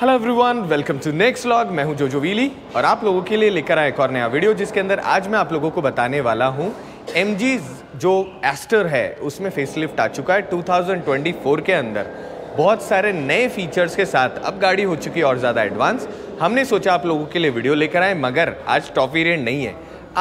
Hello everyone welcome to next vlog मैं हूं जोजो वीली और आप लोगों के लिए लेकर आया एक और नया वीडियो जिसके अंदर आज मैं आप लोगों को बताने वाला हूं एम जो एस्टर है उसमें फेसलिफ्ट आ चुका है 2024 के अंदर बहुत सारे नए फीचर्स के साथ अब गाड़ी हो चुकी है और ज़्यादा एडवांस हमने सोचा आप लोगों के लिए वीडियो लेकर आए मगर आज टॉप वेरियंट नहीं है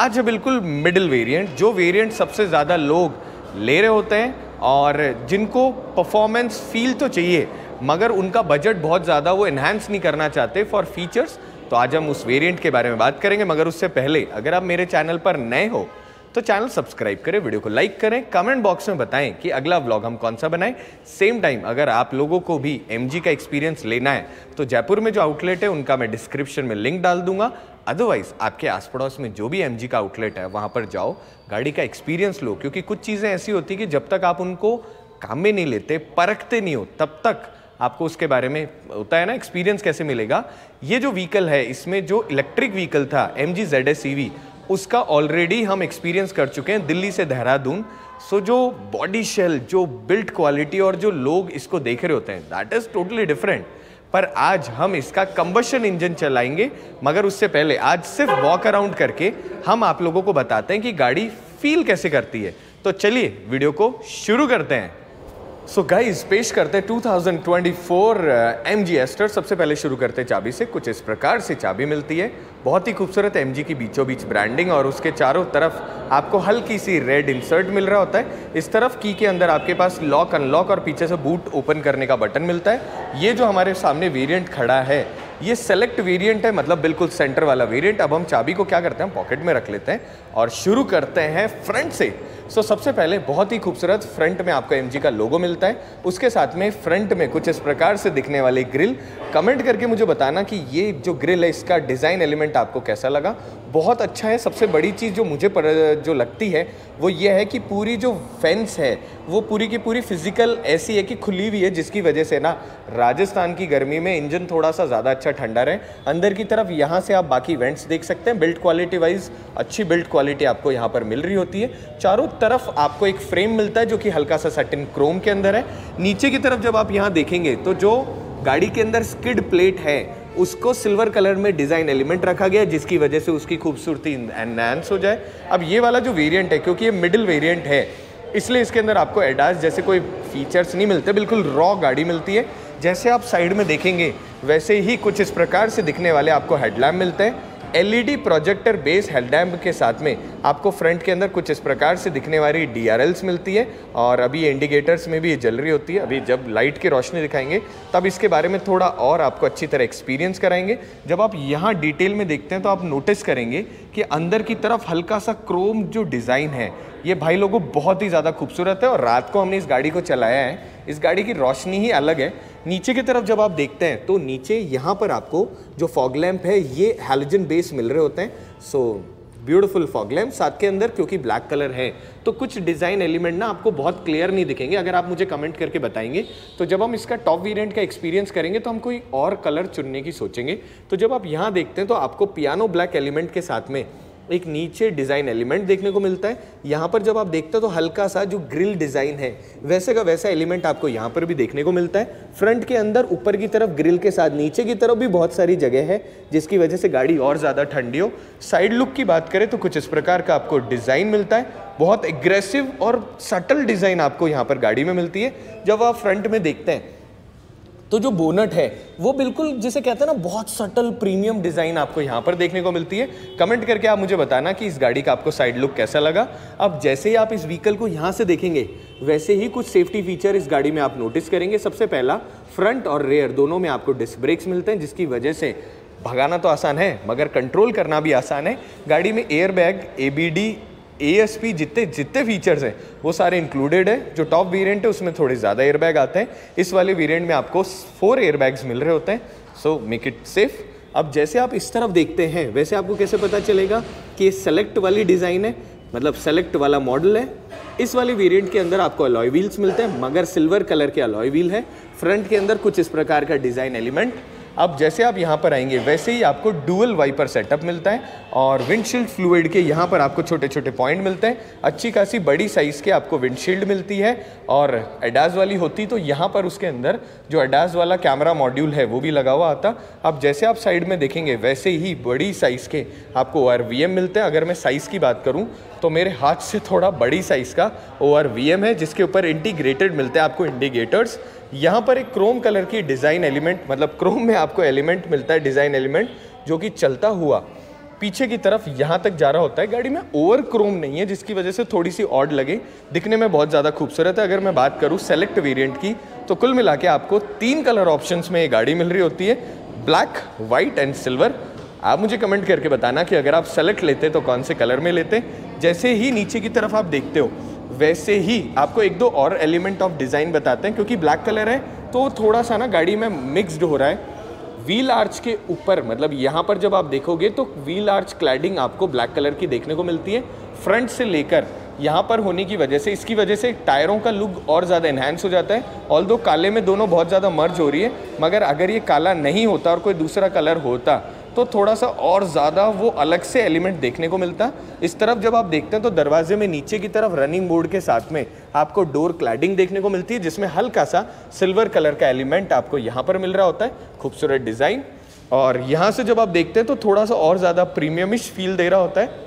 आज है बिल्कुल मिडिल वेरियंट जो वेरियंट सबसे ज़्यादा लोग ले रहे होते हैं और जिनको परफॉर्मेंस फील तो चाहिए मगर उनका बजट बहुत ज़्यादा वो इन्हांस नहीं करना चाहते फॉर फीचर्स तो आज हम उस वेरिएंट के बारे में बात करेंगे मगर उससे पहले अगर आप मेरे चैनल पर नए हो तो चैनल सब्सक्राइब करें वीडियो को लाइक करें कमेंट बॉक्स में बताएं कि अगला व्लॉग हम कौन सा बनाएं सेम टाइम अगर आप लोगों को भी एम का एक्सपीरियंस लेना है तो जयपुर में जो आउटलेट है उनका मैं डिस्क्रिप्शन में लिंक डाल दूंगा अदरवाइज आपके आस पड़ोस में जो भी एम का आउटलेट है वहाँ पर जाओ गाड़ी का एक्सपीरियंस लो क्योंकि कुछ चीज़ें ऐसी होती कि जब तक आप उनको काम में नहीं लेते परखते नहीं हो तब तक आपको उसके बारे में होता है ना एक्सपीरियंस कैसे मिलेगा ये जो व्हीकल है इसमें जो इलेक्ट्रिक व्हीकल था M G Z S V उसका ऑलरेडी हम एक्सपीरियंस कर चुके हैं दिल्ली से देहरादून सो जो बॉडी शेल जो बिल्ट क्वालिटी और जो लोग इसको देख रहे होते हैं दैट इज़ टोटली डिफरेंट पर आज हम इसका कंबशन इंजन चलाएंगे मगर उससे पहले आज सिर्फ वॉक अराउंड करके हम आप लोगों को बताते हैं कि गाड़ी फील कैसे करती है तो चलिए वीडियो को शुरू करते हैं सो so गाइस पेश करते हैं 2024 एम जी एस्टर सबसे पहले शुरू करते हैं चाबी से कुछ इस प्रकार से चाबी मिलती है बहुत ही खूबसूरत एम जी की बीचों बीच ब्रांडिंग और उसके चारों तरफ आपको हल्की सी रेड इंसर्ट मिल रहा होता है इस तरफ की के अंदर आपके पास लॉक अनलॉक और पीछे से बूट ओपन करने का बटन मिलता है ये जो हमारे सामने वेरियंट खड़ा है ये सेलेक्ट वेरिएंट है मतलब बिल्कुल सेंटर वाला वेरिएंट अब हम चाबी को क्या करते हैं हम पॉकेट में रख लेते हैं और शुरू करते हैं फ्रंट से सो so, सबसे पहले बहुत ही खूबसूरत फ्रंट में आपका एम का लोगो मिलता है उसके साथ में फ्रंट में कुछ इस प्रकार से दिखने वाले ग्रिल कमेंट करके मुझे बताना कि ये जो ग्रिल है इसका डिज़ाइन एलिमेंट आपको कैसा लगा बहुत अच्छा है सबसे बड़ी चीज़ जो मुझे पर जो लगती है वो ये है कि पूरी जो फेंस है वो पूरी की पूरी फिज़िकल ऐसी है कि खुली हुई है जिसकी वजह से ना राजस्थान की गर्मी में इंजन थोड़ा सा ज़्यादा अच्छा ठंडा रहे अंदर की तरफ यहाँ से आप बाकी इवेंट्स देख सकते हैं बिल्ड क्वालिटी वाइज अच्छी बिल्ड क्वालिटी आपको यहाँ पर मिल रही होती है चारों तरफ आपको एक फ्रेम मिलता है जो कि हल्का सा सटिन क्रोम के अंदर है नीचे की तरफ जब आप यहाँ देखेंगे तो जो गाड़ी के अंदर स्किड प्लेट है उसको सिल्वर कलर में डिज़ाइन एलिमेंट रखा गया जिसकी वजह से उसकी खूबसूरती एनहैंस हो जाए अब ये वाला जो वेरिएंट है क्योंकि ये मिडिल वेरिएंट है इसलिए इसके अंदर आपको एडास जैसे कोई फीचर्स नहीं मिलते बिल्कुल रॉ गाड़ी मिलती है जैसे आप साइड में देखेंगे वैसे ही कुछ इस प्रकार से दिखने वाले आपको हेडलैम्प मिलते हैं एलईडी प्रोजेक्टर बेस हेडलैम्प के साथ में आपको फ्रंट के अंदर कुछ इस प्रकार से दिखने वाली डी मिलती है और अभी इंडिकेटर्स में भी ये जल रही होती है अभी जब लाइट की रोशनी दिखाएंगे तब इसके बारे में थोड़ा और आपको अच्छी तरह एक्सपीरियंस कराएंगे जब आप यहाँ डिटेल में देखते हैं तो आप नोटिस करेंगे कि अंदर की तरफ हल्का सा क्रोम जो डिज़ाइन है ये भाई लोगों बहुत ही ज़्यादा खूबसूरत है और रात को हमने इस गाड़ी को चलाया है इस गाड़ी की रोशनी ही अलग है नीचे की तरफ जब आप देखते हैं तो नीचे यहाँ पर आपको जो फॉग लैम्प है ये हेलोजन बेस मिल रहे होते हैं सो ब्यूटिफुल फॉग लैम्प साथ के अंदर क्योंकि ब्लैक कलर है तो कुछ डिज़ाइन एलिमेंट ना आपको बहुत क्लियर नहीं दिखेंगे अगर आप मुझे कमेंट करके बताएंगे तो जब हम इसका टॉप वेरिएंट का एक्सपीरियंस करेंगे तो हम कोई और कलर चुनने की सोचेंगे तो जब आप यहाँ देखते हैं तो आपको पियानो ब्लैक एलिमेंट के साथ में एक नीचे डिज़ाइन एलिमेंट देखने को मिलता है यहाँ पर जब आप देखते हो तो हल्का सा जो ग्रिल डिज़ाइन है वैसे का वैसा एलिमेंट आपको यहाँ पर भी देखने को मिलता है फ्रंट के अंदर ऊपर की तरफ ग्रिल के साथ नीचे की तरफ भी बहुत सारी जगह है जिसकी वजह से गाड़ी और ज़्यादा ठंडी हो साइड लुक की बात करें तो कुछ इस प्रकार का आपको डिज़ाइन मिलता है बहुत एग्रेसिव और सटल डिज़ाइन आपको यहाँ पर गाड़ी में मिलती है जब आप फ्रंट में देखते हैं तो जो बोनट है वो बिल्कुल जिसे कहते हैं ना बहुत सटल प्रीमियम डिज़ाइन आपको यहाँ पर देखने को मिलती है कमेंट करके आप मुझे बताना कि इस गाड़ी का आपको साइड लुक कैसा लगा अब जैसे ही आप इस व्हीकल को यहाँ से देखेंगे वैसे ही कुछ सेफ्टी फीचर इस गाड़ी में आप नोटिस करेंगे सबसे पहला फ्रंट और रेयर दोनों में आपको डिस्क ब्रेक्स मिलते हैं जिसकी वजह से भगाना तो आसान है मगर कंट्रोल करना भी आसान है गाड़ी में air bag A A S P जितने जितने फीचर्स हैं वो सारे इंक्लूडेड है जो टॉप वेरिएंट है उसमें थोड़े ज़्यादा एयरबैग आते हैं इस वाले वेरिएंट में आपको फोर एयरबैग्स मिल रहे होते हैं सो मेक इट सेफ़ अब जैसे आप इस तरफ देखते हैं वैसे आपको कैसे पता चलेगा कि सेलेक्ट वाली डिज़ाइन है मतलब सेलेक्ट वाला मॉडल है इस वाले वेरिएंट के अंदर आपको अलॉय व्हील्स मिलते हैं मगर सिल्वर कलर के अलॉय व्हील है फ्रंट के अंदर कुछ इस प्रकार का डिज़ाइन एलिमेंट अब जैसे आप यहाँ पर आएंगे वैसे ही आपको डुअल वाइपर सेटअप मिलता है और विंडशील्ड फ्लूड के यहाँ पर आपको छोटे छोटे पॉइंट मिलते हैं अच्छी खासी बड़ी साइज़ के आपको विंडशील्ड मिलती है और एडाज वाली होती तो यहाँ पर उसके अंदर जो एडाज वाला कैमरा मॉड्यूल है वो भी लगा हुआ आता अब जैसे आप साइड में देखेंगे वैसे ही बड़ी साइज़ के आपको ओ मिलते हैं अगर मैं साइज़ की बात करूँ तो मेरे हाथ से थोड़ा बड़ी साइज़ का ओ है जिसके ऊपर इंटीग्रेटेड मिलते हैं आपको इंडिकेटर्स यहाँ पर एक क्रोम कलर की डिज़ाइन एलिमेंट मतलब क्रोम में आपको एलिमेंट मिलता है डिज़ाइन एलिमेंट जो कि चलता हुआ पीछे की तरफ यहाँ तक जा रहा होता है गाड़ी में ओवर क्रोम नहीं है जिसकी वजह से थोड़ी सी ऑड लगे दिखने में बहुत ज़्यादा खूबसूरत है अगर मैं बात करूँ सेलेक्ट वेरियंट की तो कुल मिला के आपको तीन कलर ऑप्शन में ये गाड़ी मिल रही होती है ब्लैक वाइट एंड सिल्वर आप मुझे कमेंट करके बताना कि अगर आप सेलेक्ट लेते तो कौन से कलर में लेते जैसे ही नीचे की तरफ आप देखते हो वैसे ही आपको एक दो और एलिमेंट ऑफ डिज़ाइन बताते हैं क्योंकि ब्लैक कलर है तो थोड़ा सा ना गाड़ी में मिक्सड हो रहा है व्हील आर्च के ऊपर मतलब यहाँ पर जब आप देखोगे तो व्हील आर्च क्लैडिंग आपको ब्लैक कलर की देखने को मिलती है फ्रंट से लेकर यहाँ पर होने की वजह से इसकी वजह से टायरों का लुक और ज़्यादा इन्हेंस हो जाता है ऑल काले में दोनों बहुत ज़्यादा मर्ज हो रही है मगर अगर ये काला नहीं होता और कोई दूसरा कलर होता तो थोड़ा सा और ज़्यादा वो अलग से एलिमेंट देखने को मिलता है इस तरफ जब आप देखते हैं तो दरवाजे में नीचे की तरफ रनिंग बोर्ड के साथ में आपको डोर क्लैडिंग देखने को मिलती है जिसमें हल्का सा सिल्वर कलर का एलिमेंट आपको यहाँ पर मिल रहा होता है खूबसूरत डिज़ाइन और यहाँ से जब आप देखते हैं तो थोड़ा सा और ज़्यादा प्रीमियमिश फील दे रहा होता है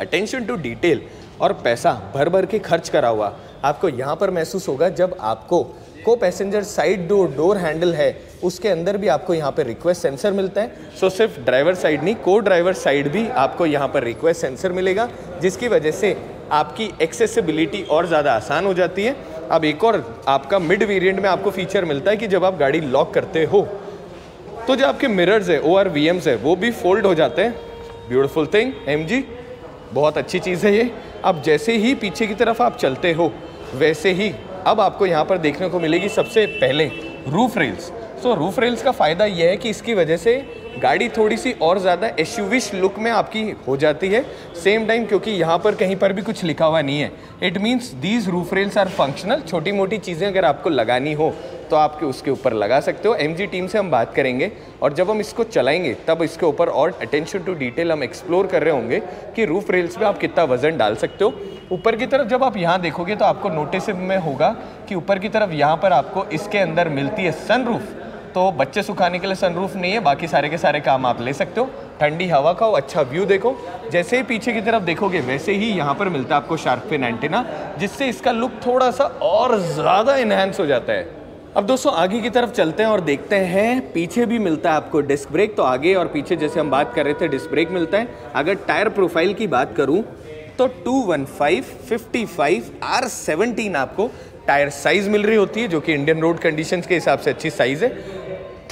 अटेंशन टू डिटेल और पैसा भर भर के खर्च करा हुआ आपको यहाँ पर महसूस होगा जब आपको को पैसेंजर साइड जो डोर हैंडल है उसके अंदर भी आपको यहाँ पर रिक्वेस्ट सेंसर मिलता है सो सिर्फ ड्राइवर साइड नहीं को ड्राइवर साइड भी आपको यहाँ पर रिक्वेस्ट सेंसर मिलेगा जिसकी वजह से आपकी एक्सेसिबिलिटी और ज़्यादा आसान हो जाती है अब एक और आपका मिड वेरिएंट में आपको फीचर मिलता है कि जब आप गाड़ी लॉक करते हो तो जो आपके मिरर्स है ओ आर वी एम्स है वो भी फोल्ड हो जाते हैं ब्यूटिफुल थिंग एम जी बहुत अच्छी चीज़ है ये अब जैसे ही पीछे की तरफ आप चलते हो वैसे ही अब आपको यहाँ पर देखने को मिलेगी सबसे पहले roof rails so roof rails का फ़ायदा यह है कि इसकी वजह से गाड़ी थोड़ी सी और ज़्यादा एस लुक में आपकी हो जाती है सेम टाइम क्योंकि यहाँ पर कहीं पर भी कुछ लिखा हुआ नहीं है it means these roof rails are functional छोटी मोटी चीज़ें अगर आपको लगानी हो तो आप उसके ऊपर लगा सकते हो एम टीम से हम बात करेंगे और जब हम इसको चलाएंगे तब इसके ऊपर और अटेंशन टू डिटेल हम एक्सप्लोर कर रहे होंगे कि रूफ रेल्स में आप कितना वजन डाल सकते हो ऊपर की तरफ जब आप यहाँ देखोगे तो आपको नोटिस में होगा कि ऊपर की तरफ यहाँ पर आपको इसके अंदर मिलती है सनरूफ तो बच्चे सुखाने के लिए सनरूफ नहीं है बाकी सारे के सारे काम आप ले सकते हो ठंडी हवा का अच्छा व्यू देखो जैसे ही पीछे की तरफ देखोगे वैसे ही यहाँ पर मिलता है आपको शार्क फिन एंटीना जिससे इसका लुक थोड़ा सा और ज़्यादा इन्हेंस हो जाता है अब दोस्तों आगे की तरफ चलते हैं और देखते हैं पीछे भी मिलता है आपको डिस्क ब्रेक तो आगे और पीछे जैसे हम बात कर रहे थे डिस्क ब्रेक मिलता है अगर टायर प्रोफाइल की बात करूं तो 215 55 R17 आपको टायर साइज़ मिल रही होती है जो कि इंडियन रोड कंडीशन के हिसाब से अच्छी साइज़ है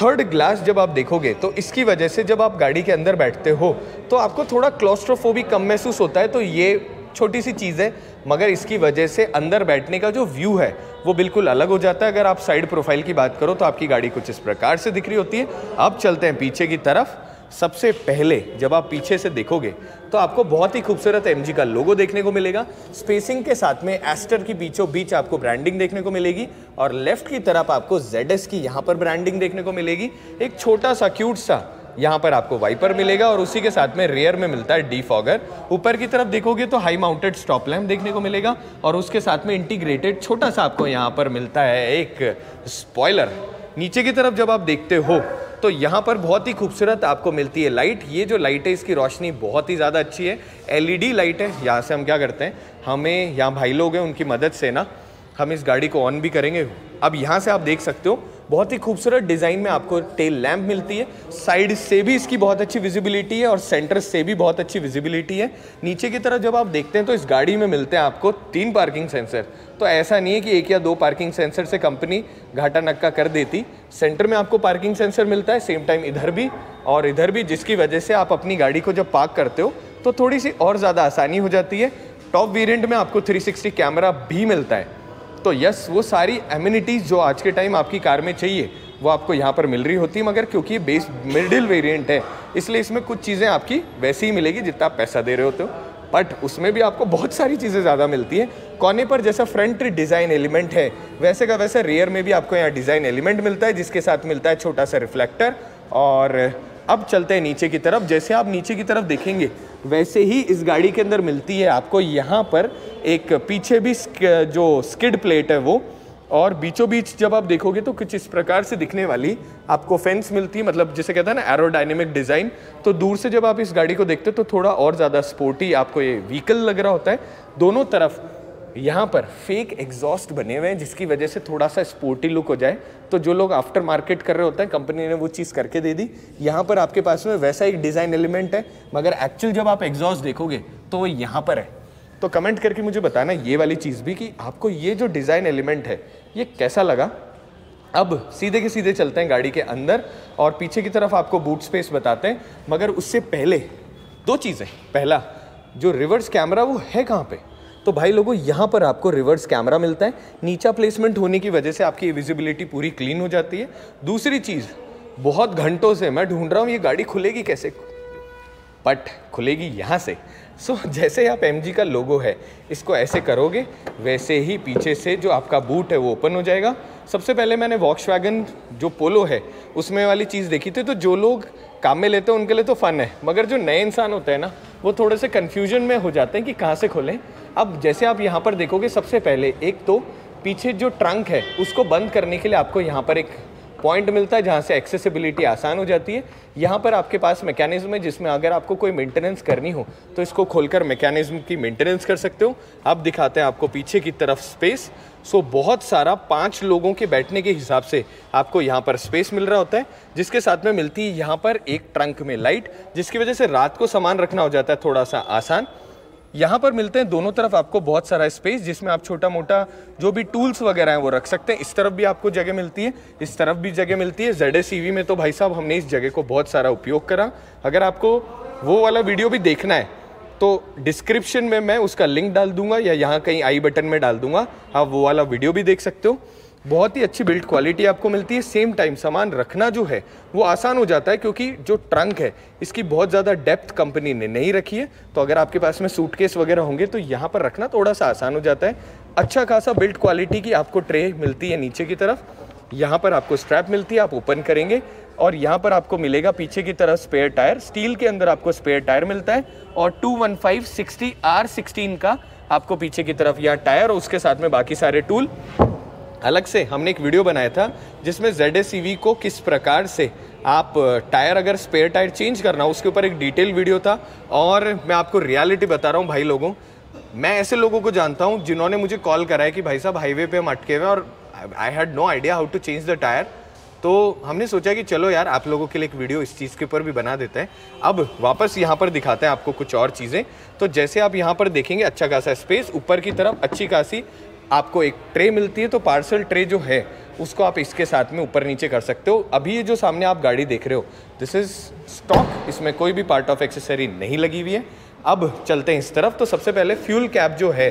थर्ड ग्लास जब आप देखोगे तो इसकी वजह से जब आप गाड़ी के अंदर बैठते हो तो आपको थोड़ा क्लॉस्ट्रोफोबिक कम महसूस होता है तो ये छोटी सी चीज़ है मगर इसकी वजह से अंदर बैठने का जो व्यू है वो बिल्कुल अलग हो जाता है अगर आप साइड प्रोफाइल की बात करो तो आपकी गाड़ी कुछ इस प्रकार से दिख रही होती है अब चलते हैं पीछे की तरफ सबसे पहले जब आप पीछे से देखोगे तो आपको बहुत ही खूबसूरत एम का लोगो देखने को मिलेगा स्पेसिंग के साथ में एस्टर की बीचों बीच आपको ब्रांडिंग देखने को मिलेगी और लेफ्ट की तरफ आपको जेड की यहाँ पर ब्रांडिंग देखने को मिलेगी एक छोटा सा क्यूट सा यहाँ पर आपको वाइपर मिलेगा और उसी के साथ में रेयर में मिलता है फॉगर ऊपर की तरफ देखोगे तो हाई माउंटेड स्टॉप लैम्प देखने को मिलेगा और उसके साथ में इंटीग्रेटेड छोटा सा आपको यहाँ पर मिलता है एक स्पॉयलर नीचे की तरफ जब आप देखते हो तो यहाँ पर बहुत ही खूबसूरत आपको मिलती है लाइट ये जो लाइट है इसकी रोशनी बहुत ही ज़्यादा अच्छी है एलईडी लाइट e है यहाँ से हम क्या करते हैं हमें यहाँ भाई लोग हैं उनकी मदद से ना हम इस गाड़ी को ऑन भी करेंगे अब यहाँ से आप देख सकते हो बहुत ही खूबसूरत डिज़ाइन में आपको टेल लैम्प मिलती है साइड से भी इसकी बहुत अच्छी विजिबिलिटी है और सेंटर से भी बहुत अच्छी विजिबिलिटी है नीचे की तरफ जब आप देखते हैं तो इस गाड़ी में मिलते हैं आपको तीन पार्किंग सेंसर तो ऐसा नहीं है कि एक या दो पार्किंग सेंसर से कंपनी घाटा नक्का कर देती सेंटर में आपको पार्किंग सेंसर मिलता है सेम टाइम इधर भी और इधर भी जिसकी वजह से आप अपनी गाड़ी को जब पार्क करते हो तो थोड़ी सी और ज़्यादा आसानी हो जाती है टॉप वेरिएंट में आपको 360 कैमरा भी मिलता है तो यस वो सारी एम्यूनिटीज़ जो आज के टाइम आपकी कार में चाहिए वो आपको यहाँ पर मिल रही होती है मगर क्योंकि ये बेस मिडिल वेरिएंट है इसलिए इसमें कुछ चीज़ें आपकी वैसे ही मिलेगी जितना आप पैसा दे रहे होते हो बट उसमें भी आपको बहुत सारी चीज़ें ज़्यादा मिलती हैं कोने पर जैसा फ्रंट डिज़ाइन एलिमेंट है वैसे का वैसा रेयर में भी आपको यहाँ डिज़ाइन एलिमेंट मिलता है जिसके साथ मिलता है छोटा सा रिफ्लेक्टर और अब चलते हैं नीचे की तरफ जैसे आप नीचे की तरफ देखेंगे वैसे ही इस गाड़ी के अंदर मिलती है आपको यहाँ पर एक पीछे भी जो स्किड प्लेट है वो और बीचों बीच जब आप देखोगे तो कुछ इस प्रकार से दिखने वाली आपको फेंस मिलती है मतलब जिसे कहते हैं ना एरोडाइनमिक डिज़ाइन तो दूर से जब आप इस गाड़ी को देखते हो तो थोड़ा और ज़्यादा स्पोर्टी आपको ये व्हीकल लग रहा होता है दोनों तरफ यहाँ पर फेक एग्जॉस्ट बने हुए हैं जिसकी वजह से थोड़ा सा स्पोर्टी लुक हो जाए तो जो लोग आफ्टर मार्केट कर रहे होते हैं कंपनी ने वो चीज़ करके दे दी यहाँ पर आपके पास में वैसा एक डिज़ाइन एलिमेंट है मगर एक्चुअल जब आप एग्जॉस्ट देखोगे तो वो यहाँ पर है तो कमेंट करके मुझे बताना ये वाली चीज़ भी कि आपको ये जो डिज़ाइन एलिमेंट है ये कैसा लगा अब सीधे के सीधे चलते हैं गाड़ी के अंदर और पीछे की तरफ आपको बूट स्पेस बताते हैं मगर उससे पहले दो चीज़ें पहला जो रिवर्स कैमरा वो है कहाँ पे तो भाई लोगों यहाँ पर आपको रिवर्स कैमरा मिलता है नीचा प्लेसमेंट होने की वजह से आपकी विजिबिलिटी पूरी क्लीन हो जाती है दूसरी चीज़ बहुत घंटों से मैं ढूंढ रहा हूँ ये गाड़ी खुलेगी कैसे बट खुलेगी यहाँ से सो so, जैसे आप एम का लोगो है इसको ऐसे करोगे वैसे ही पीछे से जो आपका बूट है वो ओपन हो जाएगा सबसे पहले मैंने वॉक्स जो पोलो है उसमें वाली चीज़ देखी थी तो जो लोग काम में लेते हैं उनके लिए तो फ़न है मगर जो नए इंसान होते हैं ना वो थोड़े से कन्फ्यूजन में हो जाते हैं कि कहाँ से खोलें अब जैसे आप यहाँ पर देखोगे सबसे पहले एक तो पीछे जो ट्रंक है उसको बंद करने के लिए आपको यहाँ पर एक पॉइंट मिलता है जहाँ से एक्सेसिबिलिटी आसान हो जाती है यहाँ पर आपके पास मैकेनिज्म है जिसमें अगर आपको कोई मेंटेनेंस करनी हो तो इसको खोलकर मैकेनिज्म की मेंटेनेंस कर सकते हो अब दिखाते हैं आपको पीछे की तरफ स्पेस सो बहुत सारा पाँच लोगों के बैठने के हिसाब से आपको यहाँ पर स्पेस मिल रहा होता है जिसके साथ में मिलती है यहाँ पर एक ट्रंक में लाइट जिसकी वजह से रात को सामान रखना हो जाता है थोड़ा सा आसान यहाँ पर मिलते हैं दोनों तरफ आपको बहुत सारा स्पेस जिसमें आप छोटा मोटा जो भी टूल्स वगैरह हैं वो रख सकते हैं इस तरफ भी आपको जगह मिलती है इस तरफ भी जगह मिलती है जेड में तो भाई साहब हमने इस जगह को बहुत सारा उपयोग करा अगर आपको वो वाला वीडियो भी देखना है तो डिस्क्रिप्शन में मैं उसका लिंक डाल दूंगा या यहाँ कहीं आई बटन में डाल दूंगा आप वो वाला वीडियो भी देख सकते हो बहुत ही अच्छी बिल्ड क्वालिटी आपको मिलती है सेम टाइम सामान रखना जो है वो आसान हो जाता है क्योंकि जो ट्रंक है इसकी बहुत ज़्यादा डेप्थ कंपनी ने नहीं रखी है तो अगर आपके पास में सूटकेस वगैरह होंगे तो यहाँ पर रखना थोड़ा सा आसान हो जाता है अच्छा खासा बिल्ड क्वालिटी की आपको ट्रे मिलती है नीचे की तरफ यहाँ पर आपको स्ट्रैप मिलती है आप ओपन करेंगे और यहाँ पर आपको मिलेगा पीछे की तरफ स्पेयर टायर स्टील के अंदर आपको स्पेयर टायर मिलता है और two one five sixty R sixteen का आपको पीछे की तरफ यहाँ टायर और उसके साथ में बाकी सारे टूल अलग से हमने एक वीडियो बनाया था जिसमें जेड को किस प्रकार से आप टायर अगर स्पेयर टायर चेंज करना उसके ऊपर एक डिटेल वीडियो था और मैं आपको रियलिटी बता रहा हूँ भाई लोगों मैं ऐसे लोगों को जानता हूँ जिन्होंने मुझे कॉल करा है कि भाई साहब हाईवे पे हम अटके हुए और I had no idea how to change the tyre तो हमने सोचा कि चलो यार आप लोगों के लिए एक वीडियो इस चीज़ के ऊपर भी बना देते हैं अब वापस यहाँ पर दिखाते हैं आपको कुछ और चीज़ें तो जैसे आप यहाँ पर देखेंगे अच्छा खासा स्पेस ऊपर की तरफ अच्छी खासी आपको एक ट्रे मिलती है तो पार्सल ट्रे जो है उसको आप इसके साथ में ऊपर नीचे कर सकते हो अभी ये जो सामने आप गाड़ी देख रहे हो दिस इज़ स्टॉक इसमें कोई भी पार्ट ऑफ एक्सेसरी नहीं लगी हुई है अब चलते हैं इस तरफ तो सबसे पहले फ्यूल कैप जो है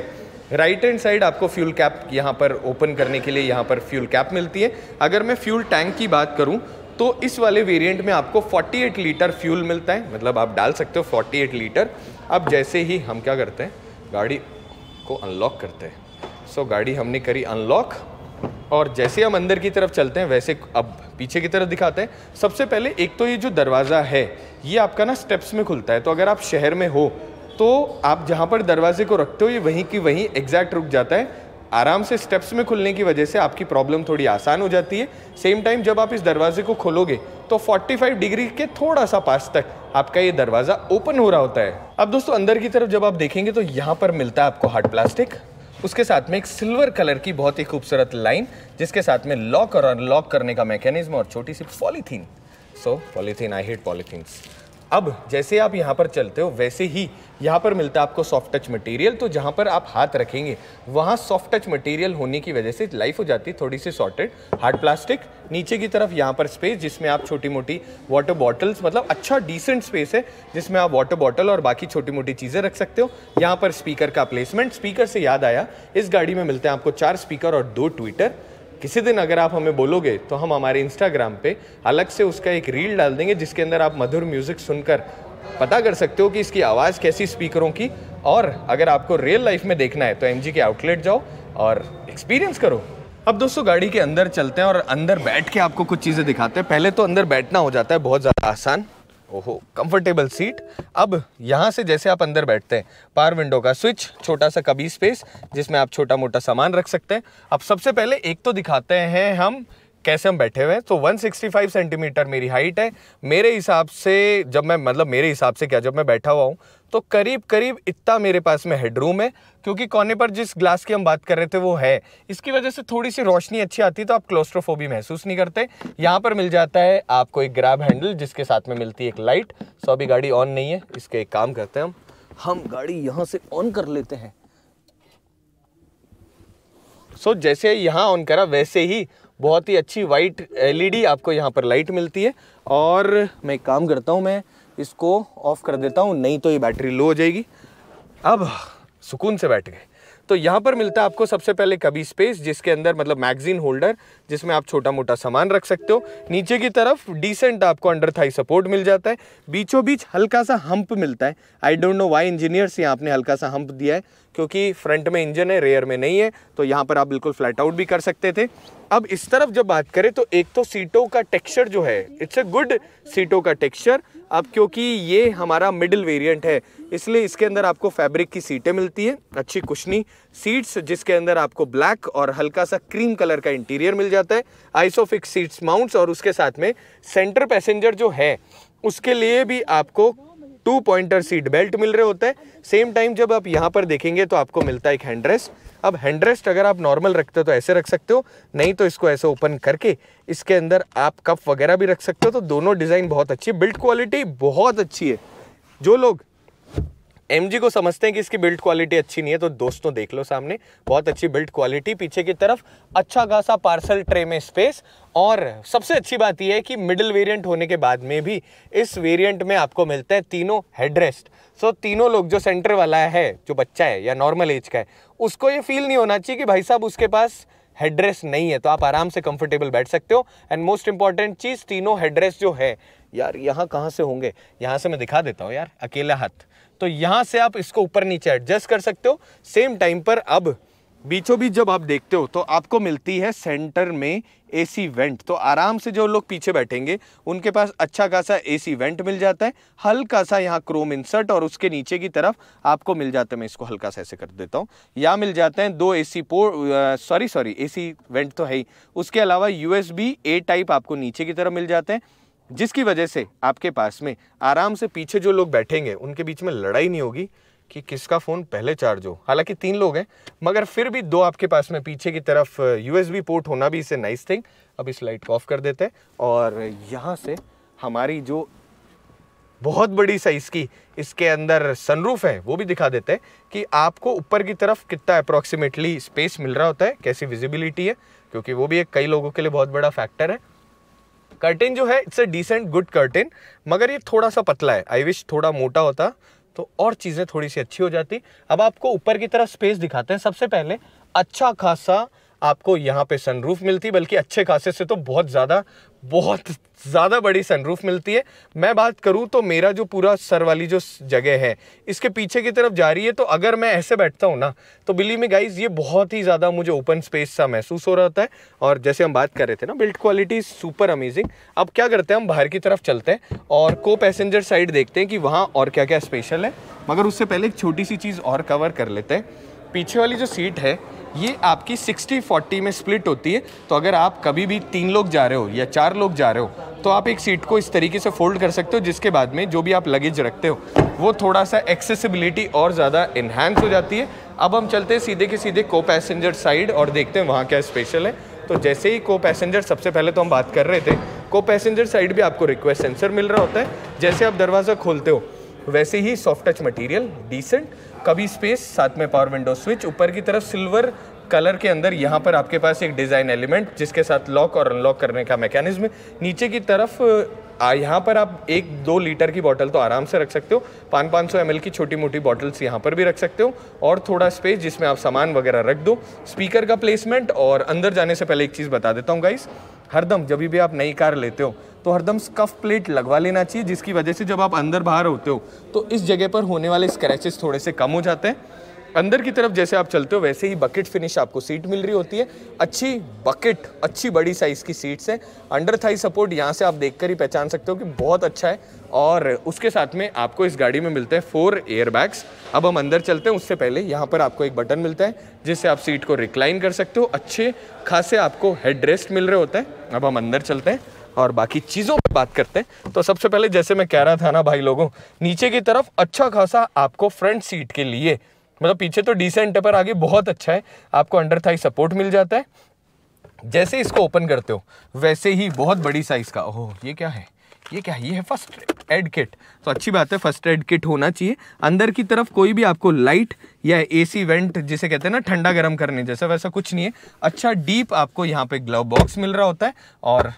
राइट हैंड साइड आपको फ्यूल कैप यहाँ पर ओपन करने के लिए यहाँ पर फ्यूल कैप मिलती है अगर मैं फ्यूल टैंक की बात करूँ तो इस वाले वेरिएंट में आपको 48 लीटर फ्यूल मिलता है मतलब आप डाल सकते हो 48 लीटर अब जैसे ही हम क्या करते हैं गाड़ी को अनलॉक करते हैं सो गाड़ी हमने करी अनलॉक और जैसे हम अंदर की तरफ चलते हैं वैसे अब पीछे की तरफ दिखाते हैं सबसे पहले एक तो ये जो दरवाज़ा है ये आपका ना स्टेप्स में खुलता है तो अगर आप शहर में हो तो आप जहाँ पर दरवाजे को रखते हो ये वहीं की वहीं एग्जैक्ट रुक जाता है आराम से स्टेप्स में खुलने की वजह से आपकी प्रॉब्लम थोड़ी आसान हो जाती है सेम टाइम जब आप इस दरवाजे को खोलोगे तो 45 डिग्री के थोड़ा सा पास तक आपका ये दरवाज़ा ओपन हो रहा होता है अब दोस्तों अंदर की तरफ जब आप देखेंगे तो यहाँ पर मिलता है आपको हार्ड प्लास्टिक उसके साथ में एक सिल्वर कलर की बहुत ही खूबसूरत लाइन जिसके साथ में लॉक और अनलॉक करने का मैकेनिज्म और छोटी सी polythene so polythene I hate polythene अब जैसे आप यहाँ पर चलते हो वैसे ही यहाँ पर मिलता है आपको सॉफ्ट टच मटेरियल तो जहाँ पर आप हाथ रखेंगे वहाँ सॉफ्ट टच मटेरियल होने की वजह से लाइफ हो जाती है थोड़ी सी सॉर्टेड हार्ड प्लास्टिक नीचे की तरफ यहाँ पर स्पेस जिसमें आप छोटी मोटी वाटर बॉटल्स मतलब अच्छा डिसेंट स्पेस है जिसमें आप वाटर बॉटल और बाकी छोटी मोटी चीज़ें रख सकते हो यहाँ पर स्पीकर का प्लेसमेंट स्पीकर से याद आया इस गाड़ी में मिलते हैं आपको चार स्पीकर और दो ट्विटर किसी दिन अगर आप हमें बोलोगे तो हम हमारे इंस्टाग्राम पे अलग से उसका एक रील डाल देंगे जिसके अंदर आप मधुर म्यूज़िक सुनकर पता कर सकते हो कि इसकी आवाज़ कैसी स्पीकरों की और अगर आपको रियल लाइफ में देखना है तो एम के आउटलेट जाओ और एक्सपीरियंस करो अब दोस्तों गाड़ी के अंदर चलते हैं और अंदर बैठ के आपको कुछ चीज़ें दिखाते हैं पहले तो अंदर बैठना हो जाता है बहुत ज़्यादा आसान ओहो कंफर्टेबल सीट अब यहाँ से जैसे आप अंदर बैठते हैं पार विंडो का स्विच छोटा सा कभी स्पेस जिसमें आप छोटा मोटा सामान रख सकते हैं अब सबसे पहले एक तो दिखाते हैं हम कैसे हम बैठे हुए हैं तो 165 सेंटीमीटर मेरी हाइट है मेरे हिसाब से जब मैं मतलब मेरे हिसाब से क्या जब मैं बैठा हुआ हूँ तो करीब करीब इतना मेरे पास में हेडरूम है क्योंकि कोने पर जिस ग्लास की हम बात कर रहे थे वो है इसकी वजह से थोड़ी सी रोशनी अच्छी आती है तो आप क्लोस्ट्रोफोबी महसूस नहीं करते यहाँ पर मिल जाता है आपको एक ग्रैब हैंडल जिसके साथ में मिलती है एक लाइट सो अभी गाड़ी ऑन नहीं है इसके एक काम करते हैं हम हम गाड़ी यहाँ से ऑन कर लेते हैं सो so, जैसे यहाँ ऑन करा वैसे ही बहुत ही अच्छी वाइट एलईडी e आपको यहाँ पर लाइट मिलती है और मैं एक काम करता हूँ मैं इसको ऑफ़ कर देता हूँ नहीं तो ये बैटरी लो हो जाएगी अब सुकून से बैठ गए तो यहाँ पर मिलता है आपको सबसे पहले कभी स्पेस जिसके अंदर मतलब मैगजीन होल्डर जिसमें आप छोटा मोटा सामान रख सकते हो नीचे की तरफ डिसेंट आपको अंडर थाई सपोर्ट मिल जाता है बीचों बीच हल्का सा हम्प मिलता है I don't know why engineers यहाँ आपने हल्का सा हम्प दिया है क्योंकि फ्रंट में इंजन है रेयर में नहीं है तो यहाँ पर आप बिल्कुल फ्लैट आउट भी कर सकते थे अब इस तरफ जब बात करें तो एक तो सीटों का टेक्सचर जो है इट्स अ गुड सीटों का टेक्सचर अब क्योंकि ये हमारा मिडिल वेरिएंट है इसलिए इसके अंदर आपको फैब्रिक की सीटें मिलती है अच्छी कुशनी सीट्स जिसके अंदर आपको ब्लैक और हल्का सा क्रीम कलर का इंटीरियर मिल जाता है आइसोफिक्स सीट्स माउंट्स और उसके साथ में सेंटर पैसेंजर जो है उसके लिए भी आपको टू पॉइंटर सीट बेल्ट मिल रहे होते हैं सेम टाइम जब आप यहाँ पर देखेंगे तो आपको मिलता है एक हैंड्रेस अब हैंडरेस्ट अगर आप नॉर्मल रखते हो तो ऐसे रख सकते हो नहीं तो इसको ऐसे ओपन करके इसके अंदर आप कप वगैरह भी रख सकते हो तो दोनों डिज़ाइन बहुत अच्छी बिल्ड क्वालिटी बहुत अच्छी है जो लोग एम को समझते हैं कि इसकी बिल्ड क्वालिटी अच्छी नहीं है तो दोस्तों देख लो सामने बहुत अच्छी बिल्ड क्वालिटी पीछे की तरफ अच्छा खासा पार्सल ट्रे में स्पेस और सबसे अच्छी बात यह है कि मिडिल वेरिएंट होने के बाद में भी इस वेरिएंट में आपको मिलता है तीनों हेडरेस्ट सो तीनों लोग जो सेंटर वाला है जो बच्चा है या नॉर्मल एज का है उसको ये फील नहीं होना चाहिए कि भाई साहब उसके पास हेडरेस नहीं है तो आप आराम से कंफर्टेबल बैठ सकते हो एंड मोस्ट इंपॉर्टेंट चीज़ तीनों हेडरेस जो है यार यहाँ कहाँ से होंगे यहाँ से मैं दिखा देता हूँ यार अकेला हाथ तो यहाँ से आप इसको ऊपर नीचे एडजस्ट कर सकते हो सेम टाइम पर अब बीचों बीच जब आप देखते हो तो आपको मिलती है सेंटर में एसी वेंट तो आराम से जो लोग पीछे बैठेंगे उनके पास अच्छा खासा एसी वेंट मिल जाता है हल्का सा यहाँ क्रोम इंसर्ट और उसके नीचे की तरफ आपको मिल जाता है मैं इसको हल्का सा ऐसे कर देता हूँ यहाँ मिल जाते हैं दो AC pore sorry sorry AC vent तो है ही उसके अलावा यूएसबी ए टाइप आपको नीचे की तरफ मिल जाते हैं जिसकी वजह से आपके पास में आराम से पीछे जो लोग बैठेंगे उनके बीच में लड़ाई नहीं होगी कि किसका फ़ोन पहले चार्ज हो हालांकि तीन लोग हैं मगर फिर भी दो आपके पास में पीछे की तरफ यू uh, पोर्ट होना भी इसे नाइस थिंग अब इस लाइट को ऑफ कर देते हैं और यहाँ से हमारी जो बहुत बड़ी साइज़ की इसके अंदर सनरूफ है वो भी दिखा देते हैं कि आपको ऊपर की तरफ कितना अप्रॉक्सीमेटली स्पेस मिल रहा होता है कैसी विजिबिलिटी है क्योंकि वो भी एक कई लोगों के लिए बहुत बड़ा फैक्टर है कर्टेन जो है it's a decent good curtain मगर ये थोड़ा सा पतला है आई विश थोड़ा मोटा होता तो और चीज़ें थोड़ी सी अच्छी हो जाती अब आपको ऊपर की तरफ स्पेस दिखाते हैं सबसे पहले अच्छा खासा आपको यहाँ पे सनरूफ मिलती है बल्कि अच्छे खासे से तो बहुत ज़्यादा बहुत ज़्यादा बड़ी सनरूफ मिलती है मैं बात करूँ तो मेरा जो पूरा सर वाली जो जगह है इसके पीछे की तरफ जा रही है तो अगर मैं ऐसे बैठता हूँ ना तो बिली में गाइज ये बहुत ही ज़्यादा मुझे ओपन स्पेस सा महसूस हो रहा था और जैसे हम बात कर रहे थे ना बिल्ड क्वालिटी सुपर अमेजिंग अब क्या करते हैं हम बाहर की तरफ चलते हैं और को पैसेंजर साइड देखते हैं कि वहाँ और क्या क्या स्पेशल है मगर उससे पहले एक छोटी सी चीज़ और कवर कर लेते हैं पीछे वाली जो सीट है ये आपकी 60-40 में स्प्लिट होती है तो अगर आप कभी भी तीन लोग जा रहे हो या चार लोग जा रहे हो तो आप एक सीट को इस तरीके से फोल्ड कर सकते हो जिसके बाद में जो भी आप लगेज रखते हो वो थोड़ा सा एक्सेसिबिलिटी और ज़्यादा इन्हांस हो जाती है अब हम चलते हैं सीधे के सीधे को पैसेंजर साइड और देखते हैं वहाँ क्या स्पेशल है तो जैसे ही को पैसेंजर सबसे पहले तो हम बात कर रहे थे को पैसेंजर साइड भी आपको रिक्वेस्ट सेंसर मिल रहा होता है जैसे आप दरवाज़ा खोलते हो वैसे ही सॉफ्ट टच मटेरियल डिसेंट कभी स्पेस साथ में पावर विंडो स्विच ऊपर की तरफ सिल्वर कलर के अंदर यहाँ पर आपके पास एक डिज़ाइन एलिमेंट जिसके साथ लॉक और अनलॉक करने का मैकेनिज्म नीचे की तरफ यहाँ पर आप एक दो लीटर की बोतल तो आराम से रख सकते हो पाँच पाँच सौ एम की छोटी मोटी बॉटल्स यहाँ पर भी रख सकते हो और थोड़ा स्पेस जिसमें आप सामान वगैरह रख दो स्पीकर का प्लेसमेंट और अंदर जाने से पहले एक चीज़ बता देता हूँ गाइस हरदम जब भी आप नई कार लेते हो तो हरदम स्कफ प्लेट लगवा लेना चाहिए जिसकी वजह से जब आप अंदर बाहर होते हो तो इस जगह पर होने वाले स्क्रैचेस थोड़े से कम हो जाते हैं अंदर की तरफ जैसे आप चलते हो वैसे ही बकेट फिनिश आपको सीट मिल रही होती है अच्छी बकेट अच्छी बड़ी साइज़ की सीट्स है अंडर थाई सपोर्ट यहाँ से आप देखकर ही पहचान सकते हो कि बहुत अच्छा है और उसके साथ में आपको इस गाड़ी में मिलते हैं फोर एयर बैग्स अब हम अंदर चलते हैं उससे पहले यहाँ पर आपको एक बटन मिलता है जिससे आप सीट को रिक्लाइन कर सकते हो अच्छे खासे आपको हेड रेस्ट मिल रहे होते हैं अब हम अंदर चलते हैं और बाकी चीज़ों पर बात करते हैं तो सबसे पहले जैसे मैं कह रहा था ना भाई लोगों नीचे की तरफ अच्छा खासा आपको फ्रंट सीट के लिए मतलब पीछे तो डिसेंट है पर आगे बहुत अच्छा है आपको अंडर थाई सपोर्ट मिल जाता है जैसे इसको ओपन करते हो वैसे ही बहुत बड़ी साइज़ का ओह ये क्या है ये क्या है ये है फर्स्ट एड किट तो अच्छी बात है फर्स्ट एड किट होना चाहिए अंदर की तरफ कोई भी आपको लाइट या एसी वेंट जिसे कहते हैं ना ठंडा गर्म करने जैसा वैसा कुछ नहीं है अच्छा डीप आपको यहाँ पे ग्लव बॉक्स मिल रहा होता है और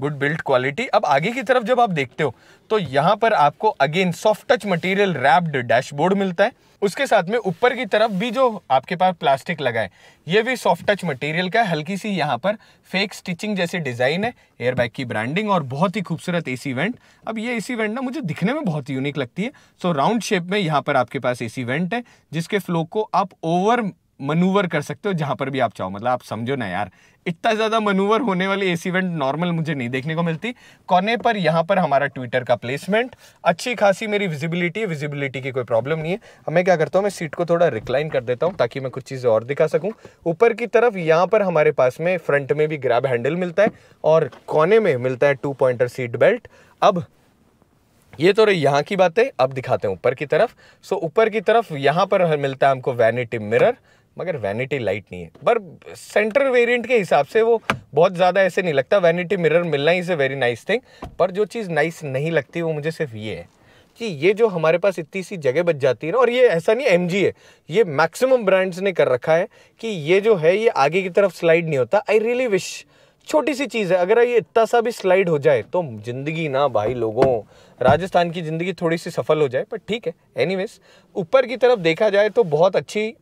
गुड बिल्ड क्वालिटी अब आगे की तरफ जब आप देखते हो तो यहाँ पर आपको again soft touch material wrapped dashboard मिलता है उसके साथ में ऊपर की तरफ भी जो आपके पास प्लास्टिक लगा है ये भी सॉफ्ट टच मटेरियल का हल्की सी यहाँ पर फेक स्टिचिंग जैसे डिज़ाइन है एयरबैग की ब्रांडिंग और बहुत ही खूबसूरत एसी वेंट अब ये एसी वेंट ना मुझे दिखने में बहुत यूनिक लगती है सो राउंड शेप में यहाँ पर आपके पास एसी वेंट है जिसके फ्लो को आप ओवर मनूवर कर सकते हो जहां पर भी आप चाहो मतलब आप समझो ना यार इतना ज़्यादा मनूवर होने वाली एस इवेंट नॉर्मल मुझे नहीं देखने को मिलती कोने पर यहाँ पर हमारा ट्विटर का प्लेसमेंट अच्छी खासी मेरी विजिबिलिटी है विजिबिलिटी की कोई प्रॉब्लम नहीं है मैं क्या करता हूँ मैं सीट को थोड़ा रिक्लाइन कर देता हूँ ताकि मैं कुछ चीज़ें और दिखा सकूँ ऊपर की तरफ यहाँ पर हमारे पास में फ्रंट में भी ग्रैब हैंडल मिलता है और कोने में मिलता है टू पॉइंटर सीट बेल्ट अब ये तो रही यहाँ की बातें अब दिखाते हैं ऊपर की तरफ सो ऊपर की तरफ यहाँ पर मिलता है हमको वैनिटी मिरर मगर वैनिटी लाइट नहीं है पर सेंटर वेरिएंट के हिसाब से वो बहुत ज़्यादा ऐसे नहीं लगता वैनिटी मिरर मिलना is a very nice thing पर जो चीज़ नाइस नहीं लगती वो मुझे सिर्फ ये है कि ये जो हमारे पास इतनी सी जगह बच जाती है ना और ये ऐसा नहीं एम है ये मैक्सिमम ब्रांड्स ने कर रखा है कि ये जो है ये आगे की तरफ स्लाइड नहीं होता आई रियली विश छोटी सी चीज़ है अगर ये इतना सा भी स्लाइड हो जाए तो ज़िंदगी ना भाई लोगों राजस्थान की ज़िंदगी थोड़ी सी सफल हो जाए पर ठीक है एनी ऊपर की तरफ देखा जाए तो बहुत अच्छी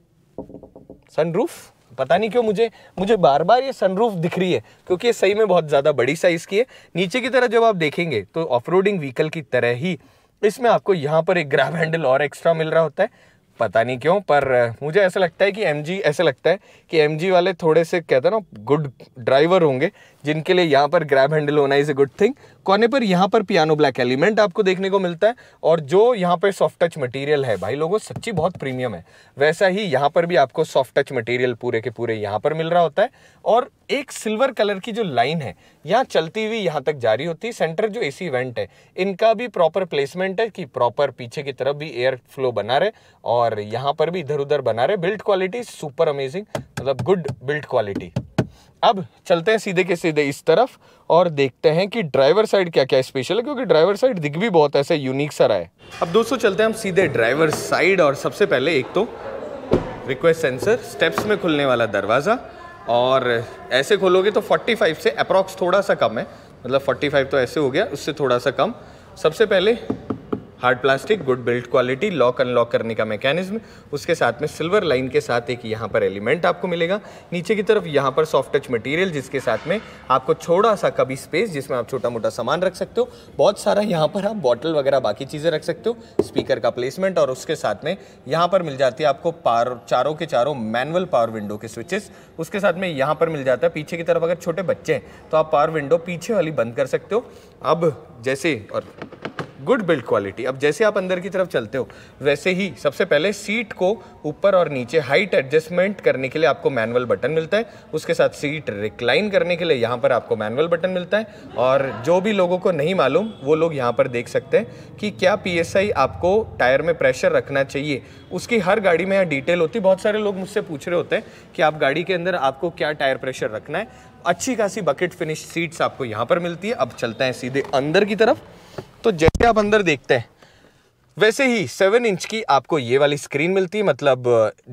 सनरूफ पता नहीं क्यों मुझे मुझे बार बार ये सनरूफ दिख रही है क्योंकि ये सही में बहुत ज़्यादा बड़ी साइज़ की है नीचे की तरह जब आप देखेंगे तो ऑफ व्हीकल की तरह ही इसमें आपको यहाँ पर एक ग्राफ हैंडल और एक्स्ट्रा मिल रहा होता है पता नहीं क्यों पर मुझे ऐसा लगता है कि एम ऐसा लगता है कि एम वाले थोड़े से कहते हैं ना गुड ड्राइवर होंगे जिनके लिए यहाँ पर ग्रैब हैंडल होना इज़ ए गुड थिंग कोने पर यहाँ पर पियानो ब्लैक एलिमेंट आपको देखने को मिलता है और जो यहाँ पर सॉफ्ट टच मटेरियल है भाई लोगों सच्ची बहुत प्रीमियम है वैसा ही यहाँ पर भी आपको सॉफ्ट टच मटेरियल पूरे के पूरे यहाँ पर मिल रहा होता है और एक सिल्वर कलर की जो लाइन है यहाँ चलती हुई यहाँ तक जारी होती है सेंटर जो ए वेंट है इनका भी प्रॉपर प्लेसमेंट है कि प्रॉपर पीछे की तरफ भी एयर फ्लो बना रहे और यहाँ पर भी इधर उधर बना रहे बिल्ट क्वालिटी सुपर अमेजिंग मतलब गुड बिल्ट क्वालिटी अब चलते हैं सीधे के सीधे इस तरफ और देखते हैं कि ड्राइवर साइड क्या क्या स्पेशल है क्योंकि ड्राइवर साइड दिख भी बहुत ऐसे यूनिक सा रहा है अब दोस्तों चलते हैं हम सीधे ड्राइवर साइड और सबसे पहले एक तो रिक्वेस्ट सेंसर स्टेप्स में खुलने वाला दरवाज़ा और ऐसे खोलोगे तो 45 से अप्रॉक्स थोड़ा सा कम है मतलब 45 तो ऐसे हो गया उससे थोड़ा सा कम सबसे पहले hard plastic good build quality lock unlock करने का मैकेनिज्म उसके साथ में सिल्वर लाइन के साथ एक यहाँ पर एलिमेंट आपको मिलेगा नीचे की तरफ यहाँ पर सॉफ्ट टच मटेरियल जिसके साथ में आपको छोटा सा कभी स्पेस जिसमें आप छोटा मोटा सामान रख सकते हो बहुत सारा यहाँ पर आप बॉटल वगैरह बाकी चीज़ें रख सकते हो स्पीकर का प्लेसमेंट और उसके साथ में यहाँ पर मिल जाती है आपको पार चारों के चारों मैनुअल पावर विंडो के स्विचेस उसके साथ में यहाँ पर मिल जाता है पीछे की तरफ अगर छोटे बच्चे हैं तो आप पावर विंडो पीछे वाली बंद कर सकते हो अब जैसे और गुड बिल्ड क्वालिटी अब जैसे आप अंदर की तरफ चलते हो वैसे ही सबसे पहले सीट को ऊपर और नीचे हाइट एडजस्टमेंट करने के लिए आपको मैनुअल बटन मिलता है उसके साथ सीट रिक्लाइन करने के लिए यहाँ पर आपको मैनुअल बटन मिलता है और जो भी लोगों को नहीं मालूम वो लोग यहाँ पर देख सकते हैं कि क्या पी आपको टायर में प्रेशर रखना चाहिए उसकी हर गाड़ी में यहाँ डिटेल होती है बहुत सारे लोग मुझसे पूछ रहे होते हैं कि आप गाड़ी के अंदर आपको क्या टायर प्रेशर रखना है अच्छी खासी बकेट फिनिश सीट्स आपको यहाँ पर मिलती है अब चलते हैं सीधे अंदर की तरफ तो जैसे आप अंदर देखते हैं वैसे ही सेवन इंच की आपको ये वाली स्क्रीन मिलती है मतलब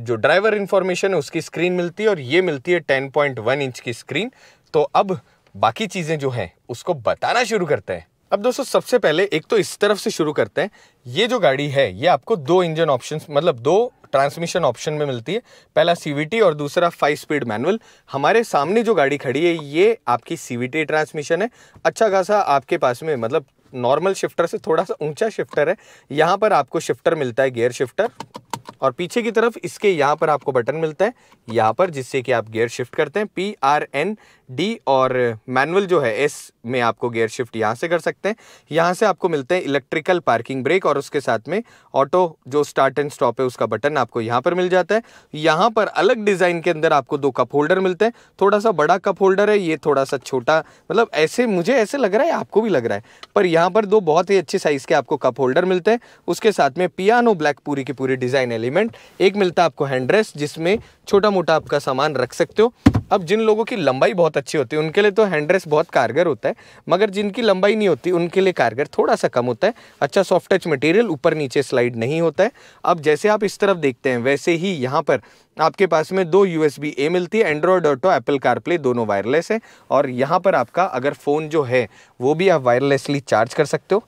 जो ड्राइवर इन्फॉर्मेशन है उसकी स्क्रीन मिलती है और ये मिलती है टेन पॉइंट वन इंच की स्क्रीन तो अब बाकी चीज़ें जो हैं उसको बताना शुरू करते हैं अब दोस्तों सबसे पहले एक तो इस तरफ से शुरू करते हैं ये जो गाड़ी है ये आपको दो इंजन ऑप्शन मतलब दो ट्रांसमिशन ऑप्शन में मिलती है पहला सी और दूसरा फाइव स्पीड मैनुअल हमारे सामने जो गाड़ी खड़ी है ये आपकी सी ट्रांसमिशन है अच्छा खासा आपके पास में मतलब नॉर्मल शिफ्टर से थोड़ा सा ऊंचा शिफ्टर है यहाँ पर आपको शिफ्टर मिलता है गियर शिफ्टर और पीछे की तरफ इसके यहाँ पर आपको बटन मिलता है यहाँ पर जिससे कि आप गियर शिफ्ट करते हैं पी आर एन डी और मैनुअल जो है एस में आपको गेयर शिफ्ट यहाँ से कर सकते हैं यहाँ से आपको मिलते हैं इलेक्ट्रिकल पार्किंग ब्रेक और उसके साथ में ऑटो जो स्टार्ट एंड स्टॉप है उसका बटन आपको यहाँ पर मिल जाता है यहाँ पर अलग डिज़ाइन के अंदर आपको दो कप होल्डर मिलते हैं थोड़ा सा बड़ा कप होल्डर है ये थोड़ा सा छोटा मतलब ऐसे मुझे ऐसे लग रहा है आपको भी लग रहा है पर यहाँ पर दो बहुत ही अच्छे साइज़ के आपको कप होल्डर मिलते हैं उसके साथ में पियानो ब्लैक पूरी की पूरी डिज़ाइन एलिमेंट एक मिलता है आपको हैंड जिसमें छोटा मोटा आपका सामान रख सकते हो अब जिन लोगों की लंबाई बहुत अच्छी होती है उनके लिए तो हैंड बहुत कारगर होता है मगर जिनकी लंबाई नहीं होती उनके लिए कारगर थोड़ा सा कम होता है अच्छा सॉफ्ट टच मटेरियल ऊपर नीचे स्लाइड नहीं होता है अब जैसे आप इस तरफ देखते हैं वैसे ही यहाँ पर आपके पास में दो यू ए मिलती है एंड्रॉयड ऑटो एप्पल कारप्ले दोनों वायरलेस है और यहाँ पर आपका अगर फ़ोन जो है वो भी आप वायरलेसली चार्ज कर सकते हो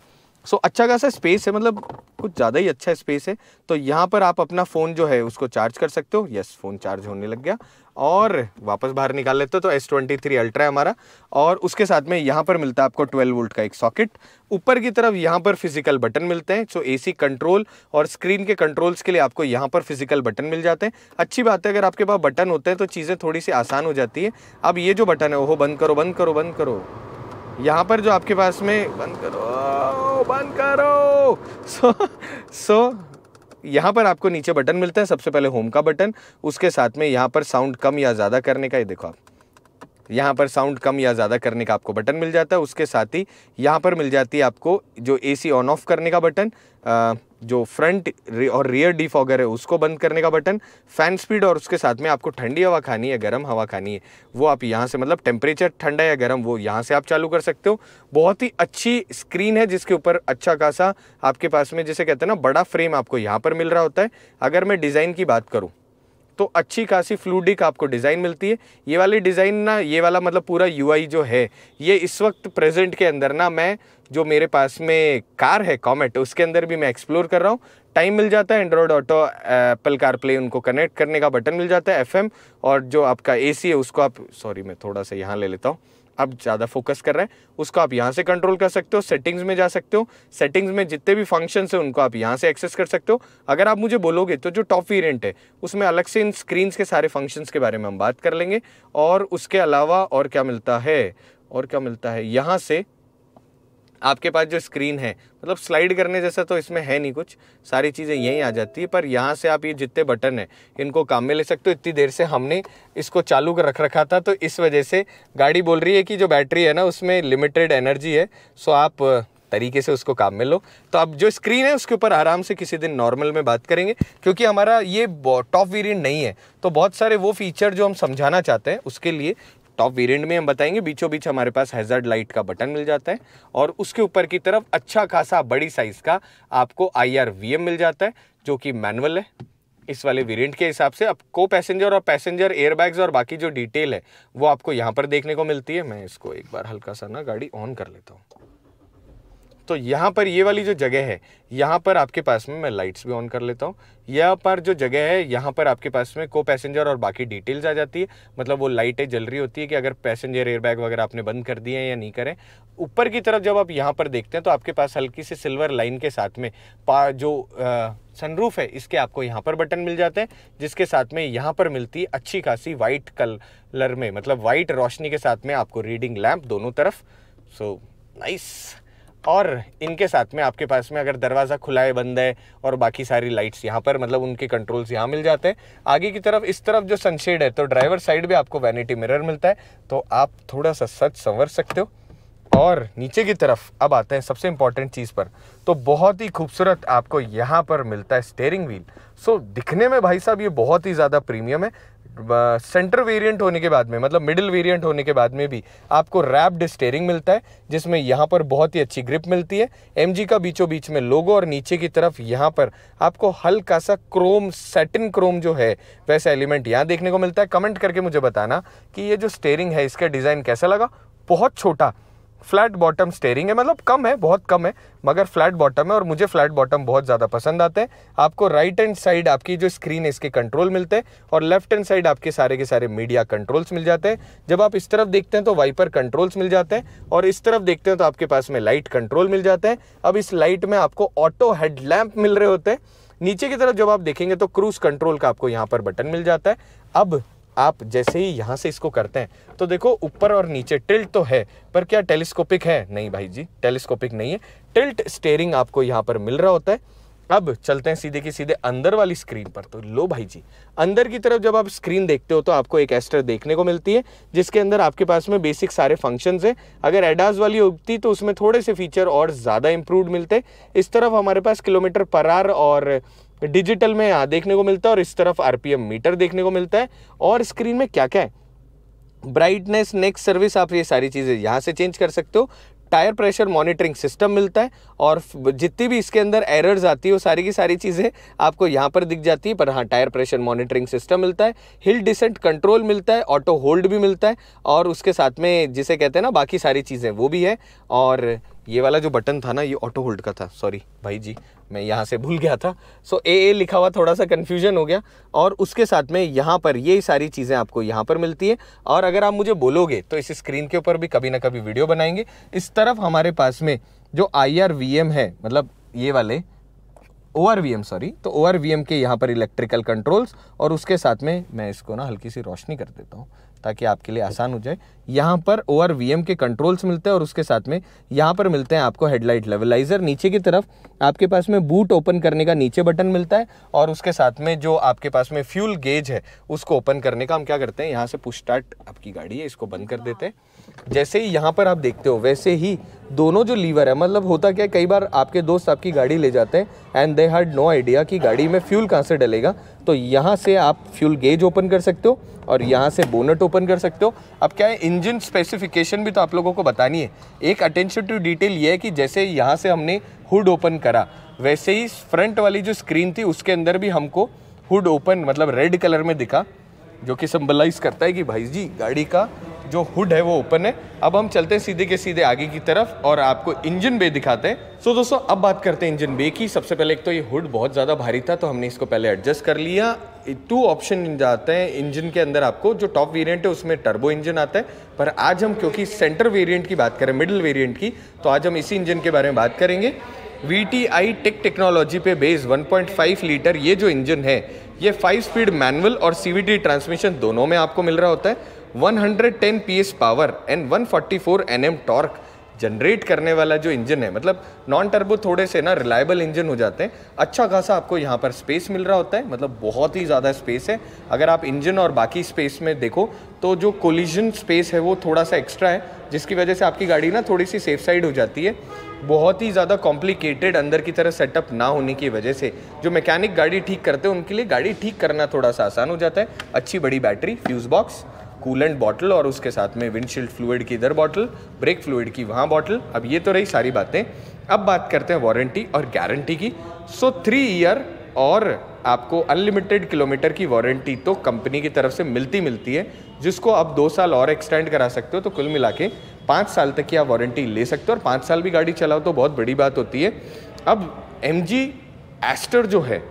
सो so, अच्छा खासा स्पेस है मतलब कुछ ज़्यादा ही अच्छा स्पेस है तो यहाँ पर आप अपना फ़ोन जो है उसको चार्ज कर सकते हो यस फ़ोन चार्ज होने लग गया और वापस बाहर निकाल लेते हो तो एस ट्वेंटी थ्री अल्ट्रा है हमारा और उसके साथ में यहाँ पर मिलता है आपको 12 वोल्ट का एक सॉकेट ऊपर की तरफ यहाँ पर फिजिकल बटन मिलते हैं सो ए कंट्रोल और स्क्रीन के कंट्रोल्स के लिए आपको यहाँ पर फिजिकल बटन मिल जाते हैं अच्छी बात है अगर आपके पास बटन होते हैं तो चीज़ें थोड़ी सी आसान हो जाती है अब ये जो बटन है वो बंद करो बंद करो बंद करो यहाँ पर जो आपके पास में बंद करो बंद करो सो सो यहाँ पर आपको नीचे बटन मिलता है सबसे पहले होम का बटन उसके साथ में यहाँ पर साउंड कम या ज़्यादा करने का ये देखो आप यहाँ पर साउंड कम या ज़्यादा करने का आपको बटन मिल जाता है उसके साथ ही यहाँ पर मिल जाती है आपको जो एसी ऑन ऑफ करने का बटन आ, जो फ्रंट और रियर डिफॉगर है उसको बंद करने का बटन फैन स्पीड और उसके साथ में आपको ठंडी हवा खानी है गर्म हवा खानी है वो आप यहाँ से मतलब टेम्परेचर ठंडा या गर्म वो यहाँ से आप चालू कर सकते हो बहुत ही अच्छी स्क्रीन है जिसके ऊपर अच्छा खासा आपके पास में जैसे कहते हैं ना बड़ा फ्रेम आपको यहाँ पर मिल रहा होता है अगर मैं डिज़ाइन की बात करूँ तो अच्छी खासी फ्लूडिक आपको डिज़ाइन मिलती है ये वाली डिज़ाइन ना ये वाला मतलब पूरा यूआई जो है ये इस वक्त प्रेजेंट के अंदर ना मैं जो मेरे पास में कार है कॉमेट उसके अंदर भी मैं एक्सप्लोर कर रहा हूँ टाइम मिल जाता है Android Auto Apple CarPlay उनको कनेक्ट करने का बटन मिल जाता है एफ और जो आपका ए है उसको आप सॉरी मैं थोड़ा सा यहाँ ले लेता हूँ अब ज़्यादा फोकस कर रहे हैं उसको आप यहाँ से कंट्रोल कर सकते हो सेटिंग्स में जा सकते हो सेटिंग्स में जितने भी फंक्शंस हैं उनको आप यहाँ से एक्सेस कर सकते हो अगर आप मुझे बोलोगे तो जो टॉप वेरियंट है उसमें अलग से इन स्क्रीन्स के सारे फंक्शंस के बारे में हम बात कर लेंगे और उसके अलावा और क्या मिलता है और क्या मिलता है यहाँ से आपके पास जो स्क्रीन है मतलब स्लाइड करने जैसा तो इसमें है नहीं कुछ सारी चीज़ें यहीं आ जाती है पर यहाँ से आप ये जितने बटन हैं इनको काम में ले सकते हो इतनी देर से हमने इसको चालू कर रख रखा था तो इस वजह से गाड़ी बोल रही है कि जो बैटरी है ना उसमें लिमिटेड एनर्जी है सो आप तरीके से उसको काम में लो तो अब जो स्क्रीन है उसके ऊपर आराम से किसी दिन नॉर्मल में बात करेंगे क्योंकि हमारा ये टॉप वेरिएंट नहीं है तो बहुत सारे वो फीचर जो हम समझाना चाहते हैं उसके लिए टॉप वेरिएंट में हम बताएंगे बीचों बीच हमारे पास हैजर्ड लाइट का बटन मिल जाता है और उसके ऊपर की तरफ अच्छा खासा बड़ी साइज़ का आपको आई मिल जाता है जो कि मैनुअल है इस वाले वेरिएंट के हिसाब से को पैसेंजर और पैसेंजर एयरबैग्स और बाकी जो डिटेल है वो आपको यहाँ पर देखने को मिलती है मैं इसको एक बार हल्का सा ना गाड़ी ऑन कर लेता हूँ तो यहाँ पर ये वाली जो जगह है यहाँ पर आपके पास में मैं लाइट्स भी ऑन कर लेता हूँ यहाँ पर जो जगह है यहाँ पर आपके पास में को पैसेंजर और बाकी डिटेल्स आ जाती है मतलब वो लाइटें जल रही होती है कि अगर पैसेंजर एयरबैग वगैरह आपने बंद कर दिए हैं या नहीं करें ऊपर की तरफ जब आप यहाँ पर देखते हैं तो आपके पास हल्की सी सिल्वर लाइन के साथ में जो सनरूफ है इसके आपको यहाँ पर बटन मिल जाते हैं जिसके साथ में यहाँ पर मिलती अच्छी खासी वाइट कलर में मतलब वाइट रोशनी के साथ में आपको रीडिंग लैम्प दोनों तरफ सो so, नाइस nice. और इनके साथ में आपके पास में अगर दरवाज़ा खुला है बंद है और बाकी सारी लाइट्स यहाँ पर मतलब उनके कंट्रोल्स यहाँ मिल जाते हैं आगे की तरफ इस तरफ जो सनशेड है तो ड्राइवर साइड भी आपको वैनिटी मिरर मिलता है तो आप थोड़ा सा सच संवर सकते हो और नीचे की तरफ अब आते हैं सबसे इम्पॉर्टेंट चीज़ पर तो बहुत ही खूबसूरत आपको यहाँ पर मिलता है स्टेयरिंग व्हील सो दिखने में भाई साहब ये बहुत ही ज़्यादा प्रीमियम है सेंटर वेरिएंट होने के बाद में मतलब मिडिल वेरिएंट होने के बाद में भी आपको रैप्ड स्टेयरिंग मिलता है जिसमें यहाँ पर बहुत ही अच्छी ग्रिप मिलती है एम का बीचों बीच में लोगो और नीचे की तरफ यहाँ पर आपको हल्का सा क्रोम सेटिन क्रोम जो है वैसा एलिमेंट यहाँ देखने को मिलता है कमेंट करके मुझे बताना कि ये जो स्टेयरिंग है इसका डिज़ाइन कैसा लगा बहुत छोटा फ्लैट बॉटम स्टेयरिंग है मतलब कम है बहुत कम है मगर फ्लैट बॉटम है और मुझे फ्लैट बॉटम बहुत ज़्यादा पसंद आते हैं आपको राइट हैंड साइड आपकी जो स्क्रीन है इसके कंट्रोल मिलते हैं और लेफ्ट हैंड साइड आपके सारे के सारे मीडिया कंट्रोल्स मिल जाते हैं जब आप इस तरफ देखते हैं तो वाइपर कंट्रोल्स मिल जाते हैं और इस तरफ देखते हैं तो आपके पास में लाइट कंट्रोल मिल जाते हैं अब इस लाइट में आपको ऑटो लैम्प मिल रहे होते हैं नीचे की तरफ जब आप देखेंगे तो क्रूज कंट्रोल का आपको यहाँ पर बटन मिल जाता है अब आप जैसे ही यहाँ से इसको करते हैं तो देखो ऊपर और नीचे टिल्ट तो है पर क्या टेलीस्कोपिक है नहीं भाई जी टेलीस्कोपिक नहीं है टिल्ट स्टेयरिंग आपको यहाँ पर मिल रहा होता है अब चलते हैं सीधे के सीधे अंदर वाली स्क्रीन पर तो लो भाई जी अंदर की तरफ जब आप स्क्रीन देखते हो तो आपको एक एस्टर देखने को मिलती है जिसके अंदर आपके पास में बेसिक सारे फंक्शंस हैं अगर एडास वाली होती तो उसमें थोड़े से फीचर और ज़्यादा इंप्रूवड मिलते इस तरफ हमारे पास किलोमीटर पर आर और डिजिटल में यहाँ देखने को मिलता है और इस तरफ आर मीटर देखने को मिलता है और स्क्रीन में क्या क्या है ब्राइटनेस नेक्स्ट सर्विस आप ये सारी चीज़ें यहाँ से चेंज कर सकते हो टायर प्रेशर मॉनिटरिंग सिस्टम मिलता है और जितनी भी इसके अंदर एरर्स आती है वो सारी की सारी चीज़ें आपको यहाँ पर दिख जाती है पर हाँ टायर प्रेशर मॉनिटरिंग सिस्टम मिलता है हिल डिसेंट कंट्रोल मिलता है ऑटो होल्ड भी मिलता है और उसके साथ में जिसे कहते हैं ना बाकी सारी चीज़ें वो भी है और ये वाला जो बटन था ना ये ऑटो होल्ड का था सॉरी भाई जी मैं यहाँ से भूल गया था सो ए ए लिखा हुआ थोड़ा सा कन्फ्यूजन हो गया और उसके साथ में यहाँ पर ये सारी चीज़ें आपको यहाँ पर मिलती है और अगर आप मुझे बोलोगे तो इस स्क्रीन के ऊपर भी कभी ना कभी वीडियो बनाएंगे इस तरफ हमारे पास में जो आई है मतलब ये वाले O R V M sorry तो ओ आर वी एम के यहाँ पर इलेक्ट्रिकल कंट्रोल्स और उसके साथ में मैं इसको ना हल्की सी रोशनी कर देता हूँ ताकि आपके लिए आसान हो जाए यहाँ पर ओ आर वी एम के कंट्रोल्स मिलते हैं और उसके साथ में यहाँ पर मिलते हैं आपको हेडलाइट लेवलाइज़र नीचे की तरफ आपके पास में बूट ओपन करने का नीचे बटन मिलता है और उसके साथ में जो आपके पास में फ्यूल गेज है उसको ओपन करने का हम क्या करते हैं यहाँ से पुश स्टार्ट आपकी गाड़ी है इसको बंद कर देते हैं जैसे ही यहाँ पर आप देखते हो वैसे ही दोनों जो लीवर है मतलब होता क्या है कई बार आपके दोस्त आपकी गाड़ी ले जाते हैं and they had no idea कि गाड़ी में फ्यूल कहाँ से डलेगा तो यहाँ से आप फ्यूल गेज ओपन कर सकते हो और यहाँ से बोनट ओपन कर सकते हो अब क्या है इंजन स्पेसिफिकेशन भी तो आप लोगों को बतानी है एक अटेंशन टू डिटेल ये है कि जैसे यहाँ से हमने हुड ओपन करा वैसे ही फ्रंट वाली जो स्क्रीन थी उसके अंदर भी हमको हुड ओपन मतलब रेड कलर में दिखा जो कि सिम्बलाइज करता है कि भाई जी गाड़ी का जो हुड है वो ओपन है अब हम चलते हैं सीधे के सीधे आगे की तरफ और आपको इंजन बे दिखाते हैं सो so, दोस्तों अब बात करते हैं इंजन बे की सबसे पहले एक तो ये हुड बहुत ज़्यादा भारी था तो हमने इसको पहले एडजस्ट कर लिया टू ऑप्शन जाते हैं इंजन के अंदर आपको जो टॉप वेरियंट है उसमें टर्बो इंजन आता है पर आज हम क्योंकि सेंटर वेरियंट की बात करें मिडिल वेरियंट की तो आज हम इसी इंजन के बारे में बात करेंगे V T I tech technology पे बेस्ड 1.5 लीटर ये जो इंजन है ये फाइव स्पीड मैनुअल और सी ट्रांसमिशन दोनों में आपको मिल रहा होता है 110 S power and 144 M torque generate करने वाला जो इंजन है मतलब नॉन टर्बो थोड़े से ना रिलायबल इंजन हो जाते हैं अच्छा खासा आपको यहाँ पर स्पेस मिल रहा होता है मतलब बहुत ही ज़्यादा स्पेस है अगर आप इंजन और बाकी स्पेस में देखो तो जो कोलिजन स्पेस है वो थोड़ा सा एक्स्ट्रा है जिसकी वजह से आपकी गाड़ी ना थोड़ी सी सेफ साइड हो जाती है बहुत ही ज़्यादा कॉम्प्लिकेटेड अंदर की तरह सेटअप ना होने की वजह से जो मैकेनिक गाड़ी ठीक करते हैं उनके लिए गाड़ी ठीक करना थोड़ा सा आसान हो जाता है अच्छी बड़ी battery fuse box coolant bottle और उसके साथ में विंडशील्ड फ्लूड की इधर बॉटल ब्रेक फ्लूड की वहाँ बॉटल अब ये तो रही सारी बातें अब बात करते हैं वारंटी और गारंटी की सो थ्री ईयर और आपको अनलिमिटेड किलोमीटर की वारंटी तो कंपनी की तरफ से मिलती मिलती है जिसको आप दो साल और एक्सटेंड करा सकते हो तो कुल मिला के पाँच साल तक की आप वारंटी ले सकते हो और पाँच साल भी गाड़ी चलाओ तो बहुत बड़ी बात होती है अब एम जी एस्टर जो है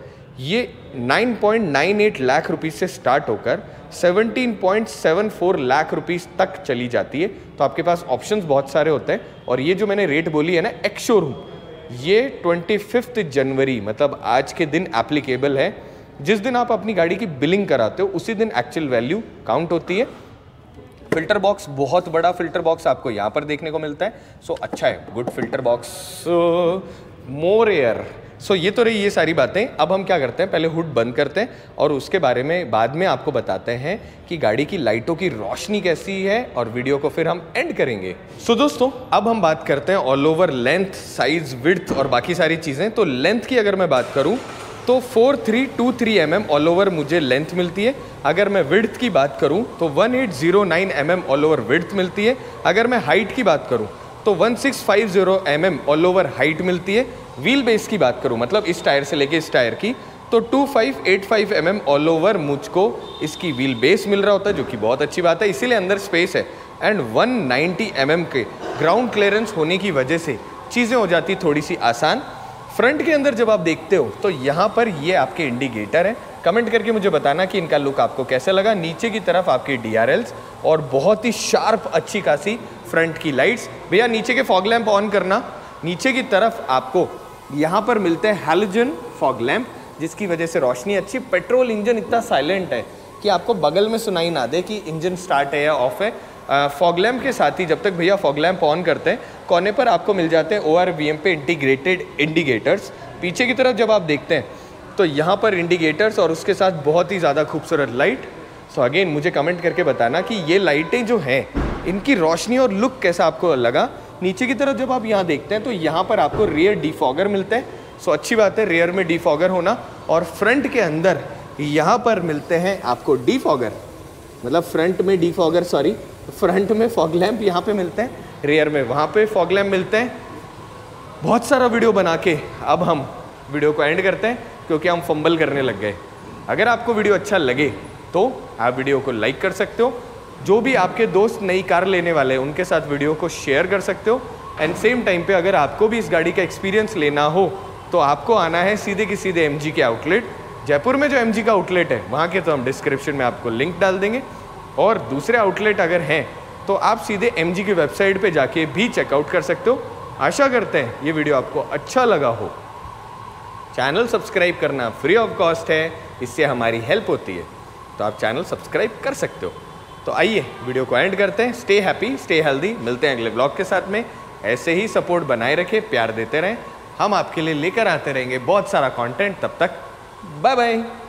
ये 9.98 लाख रुपीस से स्टार्ट होकर 17.74 लाख रुपीस तक चली जाती है तो आपके पास ऑप्शंस बहुत सारे होते हैं और ये जो मैंने रेट बोली है ना एक्स शोरूम ये ट्वेंटी जनवरी मतलब आज के दिन एप्लीकेबल है जिस दिन आप अपनी गाड़ी की बिलिंग कराते हो उसी दिन एक्चुअल वैल्यू काउंट होती है फिल्टर बॉक्स बहुत बड़ा फिल्टर बॉक्स आपको यहाँ पर देखने को मिलता है सो so, अच्छा है good filter box more air so ये तो रही ये सारी बातें अब हम क्या करते हैं पहले हुड बंद करते हैं और उसके बारे में बाद में आपको बताते हैं कि गाड़ी की लाइटों की रोशनी कैसी है और वीडियो को फिर हम एंड करेंगे सो दोस्तों अब हम बात करते हैं all over length size width और बाकी सारी चीज़ें तो लेंथ की अगर मैं बात करूँ तो 4323 three two three M M all over मुझे लेंथ मिलती है अगर मैं विड्थ की बात करूं तो 1809 eight zero nine M M all over width मिलती है अगर मैं हाइट की बात करूं तो 1650 six five zero M M all over height मिलती है व्हील बेस की बात करूँ मतलब इस टायर से लेके इस टायर की तो 2585 एम एट ऑल ओवर मुझको इसकी व्हील बेस मिल रहा होता है जो कि बहुत अच्छी बात है इसीलिए अंदर स्पेस है एंड 190 mm के ग्राउंड क्लियरेंस होने की वजह से चीज़ें हो जाती थोड़ी सी आसान फ्रंट के अंदर जब आप देखते हो तो यहाँ पर ये आपके इंडिकेटर हैं कमेंट करके मुझे बताना कि इनका लुक आपको कैसा लगा नीचे की तरफ आपके डी और बहुत ही शार्प अच्छी खासी फ्रंट की लाइट्स भैया नीचे के फॉग लैम्प ऑन करना नीचे की तरफ आपको यहाँ पर मिलते हैं हेलोजन फॉग लैम्प जिसकी वजह से रोशनी अच्छी पेट्रोल इंजन इतना साइलेंट है कि आपको बगल में सुनाई ना दे कि इंजन स्टार्ट है या ऑफ है फॉग लैम्प के साथ ही जब तक भैया फॉग लैम्प ऑन करते हैं कोने पर आपको मिल जाते हैं ओ आर वी एम पे इंटीग्रेटेड इंडिकेटर्स पीछे की तरफ जब आप देखते हैं तो यहाँ पर इंडिकेटर्स और उसके साथ बहुत ही ज़्यादा खूबसूरत लाइट सो अगेन मुझे कमेंट करके बताना कि ये लाइटें जो हैं इनकी रोशनी और लुक कैसा आपको लगा नीचे की तरफ जब आप यहाँ देखते हैं तो यहाँ पर आपको रेयर डिफॉगर मिलते हैं सो अच्छी बात है रेयर में डिफॉगर होना और फ्रंट के अंदर यहाँ पर मिलते हैं आपको डिफॉगर मतलब फ्रंट में डिफॉगर सॉरी फ्रंट में फॉग लैम्प यहाँ पे मिलते हैं रेयर में वहाँ पे फॉग लैम्प मिलते हैं बहुत सारा वीडियो बना के अब हम वीडियो को एंड करते हैं क्योंकि हम फंबल करने लग गए अगर आपको वीडियो अच्छा लगे तो आप वीडियो को लाइक कर सकते हो जो भी आपके दोस्त नई कार लेने वाले हैं उनके साथ वीडियो को शेयर कर सकते हो एंड सेम टाइम पे अगर आपको भी इस गाड़ी का एक्सपीरियंस लेना हो तो आपको आना है सीधे की सीधे एम के आउटलेट जयपुर में जो एम का आउटलेट है वहाँ के तो हम डिस्क्रिप्शन में आपको लिंक डाल देंगे और दूसरे आउटलेट अगर हैं तो आप सीधे एम की वेबसाइट पर जाके भी चेकआउट कर सकते हो आशा करते हैं ये वीडियो आपको अच्छा लगा हो चैनल सब्सक्राइब करना फ्री ऑफ कॉस्ट है इससे हमारी हेल्प होती है तो आप चैनल सब्सक्राइब कर सकते हो तो आइए वीडियो को एंड करते हैं स्टे हैप्पी स्टे हेल्दी मिलते हैं अगले ब्लॉग के साथ में ऐसे ही सपोर्ट बनाए रखें प्यार देते रहें हम आपके लिए लेकर आते रहेंगे बहुत सारा कॉन्टेंट तब तक बाय बाय